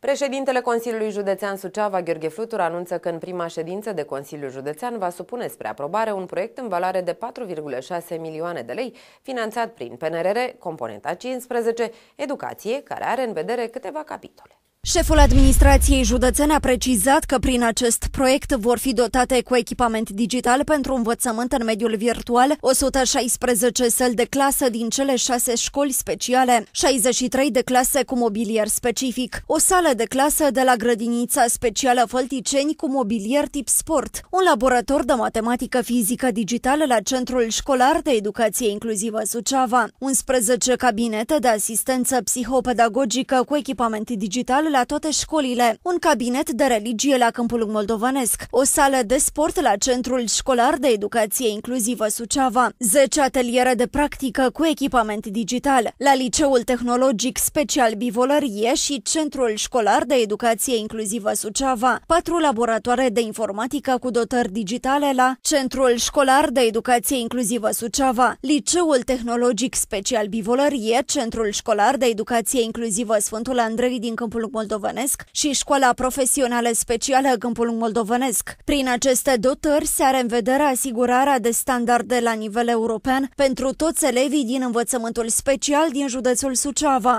Președintele Consiliului Județean Suceava, Gheorghe Flutur, anunță că în prima ședință de Consiliul Județean va supune spre aprobare un proiect în valoare de 4,6 milioane de lei, finanțat prin PNRR, componenta 15, educație, care are în vedere câteva capitole. Șeful administrației județene a precizat că prin acest proiect vor fi dotate cu echipament digital pentru învățământ în mediul virtual 116 săli de clasă din cele șase școli speciale, 63 de clase cu mobilier specific, o sală de clasă de la grădinița specială Fălticeni cu mobilier tip sport, un laborator de matematică fizică digitală la Centrul Școlar de Educație Inclusivă Suceava, 11 cabinete de asistență psihopedagogică cu echipament digital la toate școlile, un cabinet de religie la Câmpul Moldovanesc, o sală de sport la Centrul Școlar de Educație Inclusivă Suceava, 10 ateliere de practică cu echipament digital, la Liceul Tehnologic Special Bivolărie și Centrul Școlar de Educație Inclusivă Suceava, 4 laboratoare de informatică cu dotări digitale la Centrul Școlar de Educație Inclusivă Suceava, Liceul Tehnologic Special Bivolărie, Centrul Școlar de Educație Inclusivă Sfântul Andrei din Câmpul moldovenesc și Școala Profesională Specială Câmpul Moldovenesc. Prin aceste dotări se are în vedere asigurarea de standarde la nivel european pentru toți elevii din învățământul special din județul Suceava.